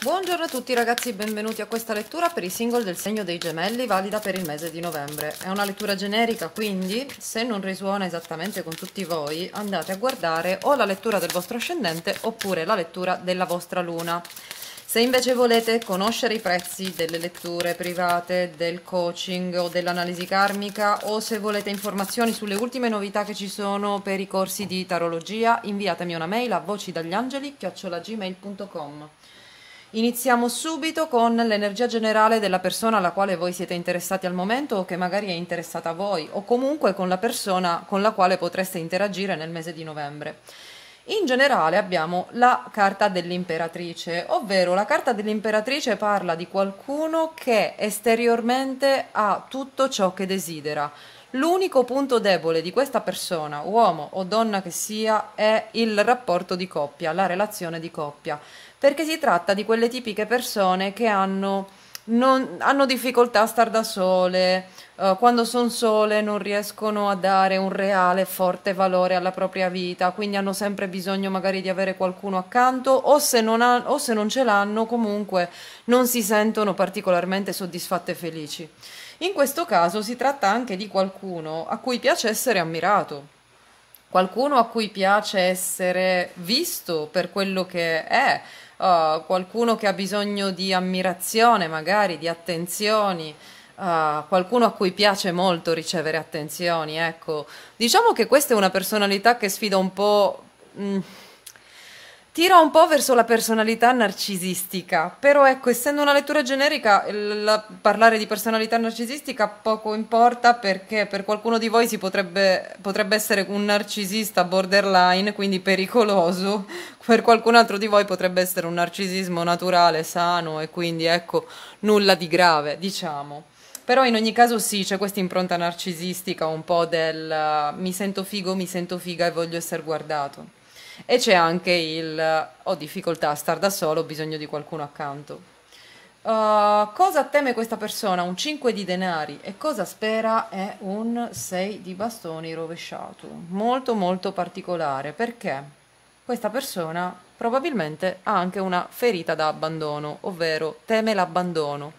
Buongiorno a tutti ragazzi, benvenuti a questa lettura per i single del segno dei gemelli valida per il mese di novembre. È una lettura generica, quindi se non risuona esattamente con tutti voi andate a guardare o la lettura del vostro ascendente oppure la lettura della vostra luna. Se invece volete conoscere i prezzi delle letture private, del coaching o dell'analisi karmica o se volete informazioni sulle ultime novità che ci sono per i corsi di tarologia, inviatemi una mail a vocidagliangeli@gmail.com. Iniziamo subito con l'energia generale della persona alla quale voi siete interessati al momento o che magari è interessata a voi o comunque con la persona con la quale potreste interagire nel mese di novembre. In generale abbiamo la carta dell'imperatrice, ovvero la carta dell'imperatrice parla di qualcuno che esteriormente ha tutto ciò che desidera L'unico punto debole di questa persona, uomo o donna che sia, è il rapporto di coppia, la relazione di coppia, perché si tratta di quelle tipiche persone che hanno, non, hanno difficoltà a star da sole, eh, quando sono sole non riescono a dare un reale forte valore alla propria vita, quindi hanno sempre bisogno magari di avere qualcuno accanto o se non, ha, o se non ce l'hanno comunque non si sentono particolarmente soddisfatte e felici. In questo caso si tratta anche di qualcuno a cui piace essere ammirato, qualcuno a cui piace essere visto per quello che è, uh, qualcuno che ha bisogno di ammirazione magari, di attenzioni. Uh, qualcuno a cui piace molto ricevere attenzioni, ecco. Diciamo che questa è una personalità che sfida un po'... Mh, mm, tira un po' verso la personalità narcisistica, però ecco, essendo una lettura generica, il, parlare di personalità narcisistica poco importa perché per qualcuno di voi si potrebbe, potrebbe essere un narcisista borderline, quindi pericoloso, per qualcun altro di voi potrebbe essere un narcisismo naturale, sano e quindi ecco, nulla di grave, diciamo. Però in ogni caso sì, c'è questa impronta narcisistica un po' del uh, mi sento figo, mi sento figa e voglio essere guardato e c'è anche il ho difficoltà a star da solo, ho bisogno di qualcuno accanto. Uh, cosa teme questa persona? Un 5 di denari e cosa spera è un 6 di bastoni rovesciato. Molto molto particolare perché questa persona probabilmente ha anche una ferita da abbandono, ovvero teme l'abbandono.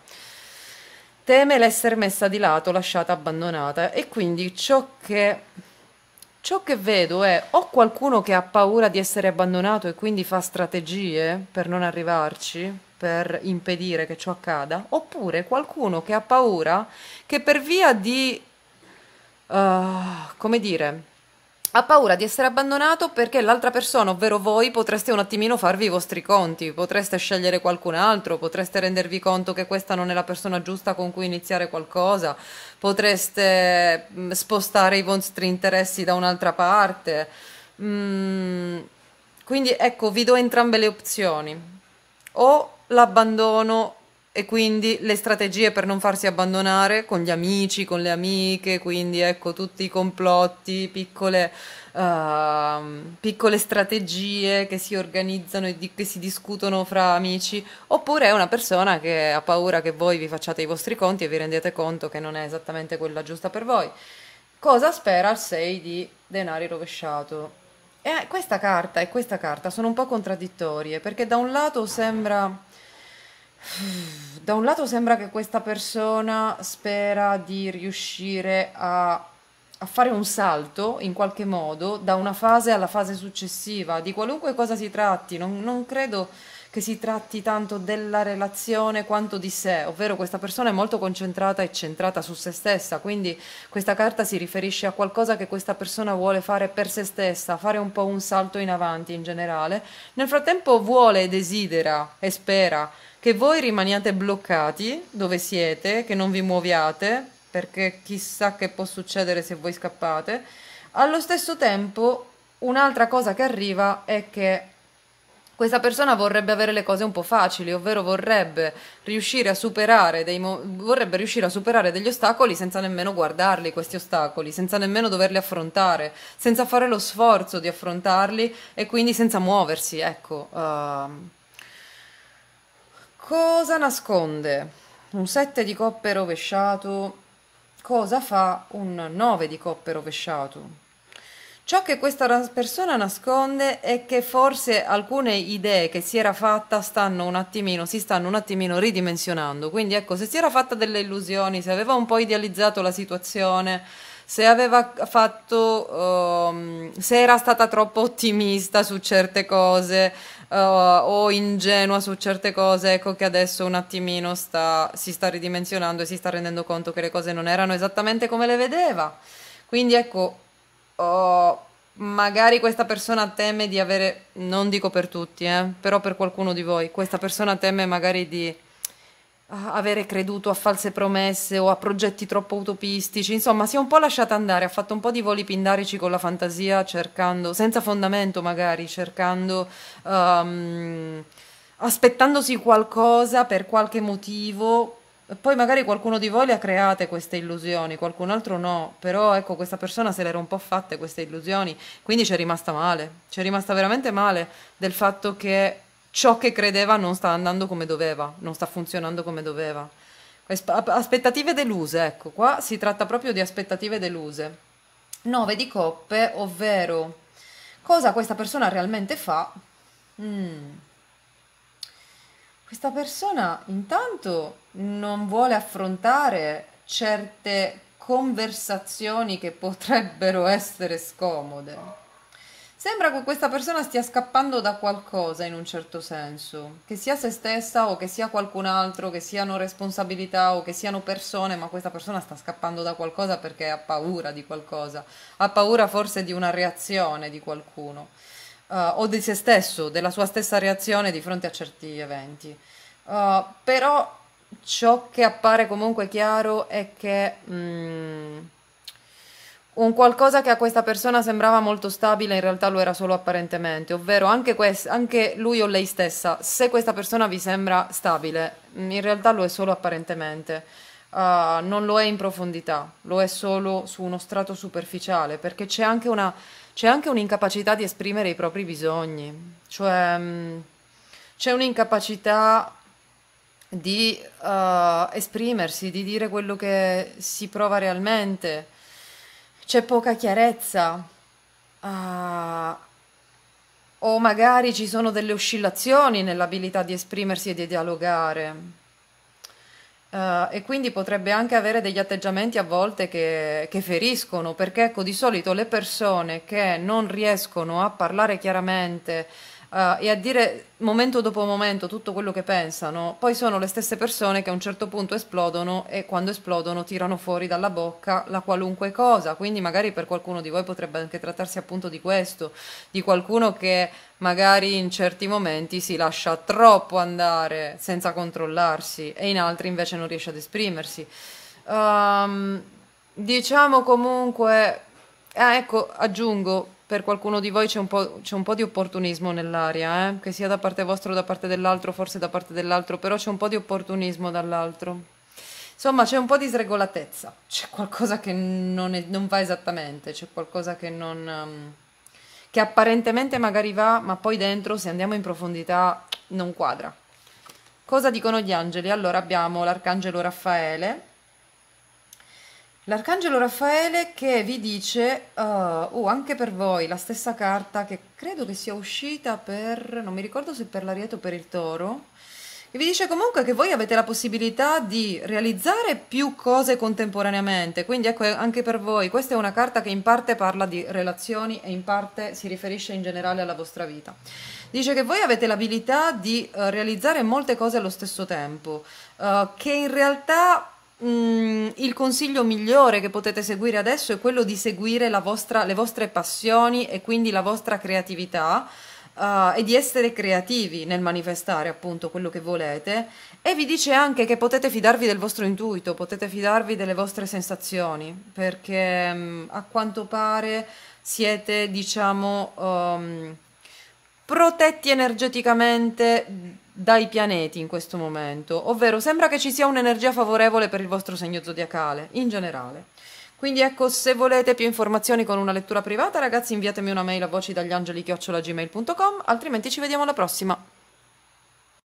Teme l'essere messa di lato, lasciata abbandonata e quindi ciò che Ciò che vedo è o qualcuno che ha paura di essere abbandonato e quindi fa strategie per non arrivarci, per impedire che ciò accada, oppure qualcuno che ha paura che per via di, uh, come dire, ha paura di essere abbandonato perché l'altra persona, ovvero voi, potreste un attimino farvi i vostri conti, potreste scegliere qualcun altro, potreste rendervi conto che questa non è la persona giusta con cui iniziare qualcosa, potreste mm, spostare i vostri interessi da un'altra parte. Mm, quindi ecco, vi do entrambe le opzioni. O l'abbandono e quindi le strategie per non farsi abbandonare con gli amici, con le amiche, quindi ecco tutti i complotti, piccole, uh, piccole strategie che si organizzano e di, che si discutono fra amici, oppure è una persona che ha paura che voi vi facciate i vostri conti e vi rendete conto che non è esattamente quella giusta per voi. Cosa spera il 6 di denari rovesciato? E questa carta e questa carta sono un po' contraddittorie perché da un lato sembra da un lato sembra che questa persona spera di riuscire a a fare un salto in qualche modo da una fase alla fase successiva, di qualunque cosa si tratti, non, non credo che si tratti tanto della relazione quanto di sé, ovvero questa persona è molto concentrata e centrata su se stessa, quindi questa carta si riferisce a qualcosa che questa persona vuole fare per se stessa, fare un po' un salto in avanti in generale, nel frattempo vuole desidera e spera che voi rimaniate bloccati dove siete, che non vi muoviate, perché chissà che può succedere se voi scappate. Allo stesso tempo, un'altra cosa che arriva è che questa persona vorrebbe avere le cose un po' facili, ovvero vorrebbe riuscire a superare, dei vorrebbe riuscire a superare degli ostacoli senza nemmeno guardarli questi ostacoli, senza nemmeno doverli affrontare, senza fare lo sforzo di affrontarli e quindi senza muoversi, ecco. Uh... Cosa nasconde? Un 7 di coppe rovesciato. Cosa fa un 9 di coppe rovesciato? Ciò che questa persona nasconde è che forse alcune idee che si era fatta stanno un attimino, si stanno un attimino ridimensionando. Quindi ecco, se si era fatta delle illusioni, se aveva un po' idealizzato la situazione, se aveva fatto, um, se era stata troppo ottimista su certe cose uh, o ingenua su certe cose, ecco che adesso un attimino sta, si sta ridimensionando e si sta rendendo conto che le cose non erano esattamente come le vedeva. Quindi ecco, oh, magari questa persona teme di avere, non dico per tutti, eh, però per qualcuno di voi, questa persona teme magari di ah, avere creduto a false promesse o a progetti troppo utopistici, insomma si è un po' lasciata andare, ha fatto un po' di voli pindarici con la fantasia, cercando, senza fondamento magari, cercando, um, aspettandosi qualcosa per qualche motivo poi magari qualcuno di voi le ha create queste illusioni, qualcun altro no, però ecco questa persona se le era un po' fatte queste illusioni, quindi ci è rimasta male, ci è rimasta veramente male del fatto che ciò che credeva non sta andando come doveva, non sta funzionando come doveva. Aspettative deluse, ecco, qua si tratta proprio di aspettative deluse. Nove di coppe, ovvero cosa questa persona realmente fa. Mm questa persona intanto non vuole affrontare certe conversazioni che potrebbero essere scomode. Sembra che questa persona stia scappando da qualcosa in un certo senso, che sia se stessa o che sia qualcun altro, che siano responsabilità o che siano persone, ma questa persona sta scappando da qualcosa perché ha paura di qualcosa, ha paura forse di una reazione di qualcuno uh, o di se stesso, della sua stessa reazione di fronte a certi eventi. Uh, però ciò che appare comunque chiaro è che mm, un qualcosa che a questa persona sembrava molto stabile in realtà lo era solo apparentemente, ovvero anche, anche lui o lei stessa, se questa persona vi sembra stabile, mm, in realtà lo è solo apparentemente. Uh, non lo è in profondità, lo è solo su uno strato superficiale, perché c'è anche una c'è anche un'incapacità di esprimere i propri bisogni, cioè mm, c'è un'incapacità di uh, esprimersi, di dire quello che si prova realmente, c'è poca chiarezza. Uh, o magari ci sono delle oscillazioni nell'abilità di esprimersi e di dialogare. Uh, e quindi potrebbe anche avere degli atteggiamenti a volte che, che, feriscono, perché ecco di solito le persone che non riescono a parlare chiaramente, uh, e a dire momento dopo momento tutto quello che pensano, poi sono le stesse persone che a un certo punto esplodono e quando esplodono tirano fuori dalla bocca la qualunque cosa, quindi magari per qualcuno di voi potrebbe anche trattarsi appunto di questo, di qualcuno che magari in certi momenti si lascia troppo andare senza controllarsi e in altri invece non riesce ad esprimersi. Um, diciamo comunque, eh, ecco, aggiungo, per qualcuno di voi c'è un, un po', di opportunismo nell'aria, eh? che sia da parte vostra o da parte dell'altro, forse da parte dell'altro, però c'è un po' di opportunismo dall'altro. Insomma, c'è un po' di sregolatezza, c'è qualcosa che non, è, non va esattamente, c'è qualcosa che non... Um, che apparentemente magari va, ma poi dentro, se andiamo in profondità, non quadra. Cosa dicono gli angeli? Allora abbiamo l'arcangelo Raffaele, L'arcangelo Raffaele che vi dice, uh, oh, anche per voi, la stessa carta che credo che sia uscita per, non mi ricordo se per l'Arieto o per il toro, e vi dice comunque che voi avete la possibilità di realizzare più cose contemporaneamente, quindi ecco eh, anche per voi, questa è una carta che in parte parla di relazioni e in parte si riferisce in generale alla vostra vita. Dice che voi avete l'abilità di uh, realizzare molte cose allo stesso tempo, uh, che in realtà Mm, il consiglio migliore che potete seguire adesso è quello di seguire vostra, le vostre passioni e quindi la vostra creatività uh, e di essere creativi nel manifestare appunto quello che volete e vi dice anche che potete fidarvi del vostro intuito, potete fidarvi delle vostre sensazioni perché um, a quanto pare siete diciamo um, protetti energeticamente dai pianeti in questo momento, ovvero sembra che ci sia un'energia favorevole per il vostro segno zodiacale in generale. Quindi ecco, se volete più informazioni con una lettura privata, ragazzi, inviatemi una mail a voci dagli angeli altrimenti ci vediamo alla prossima.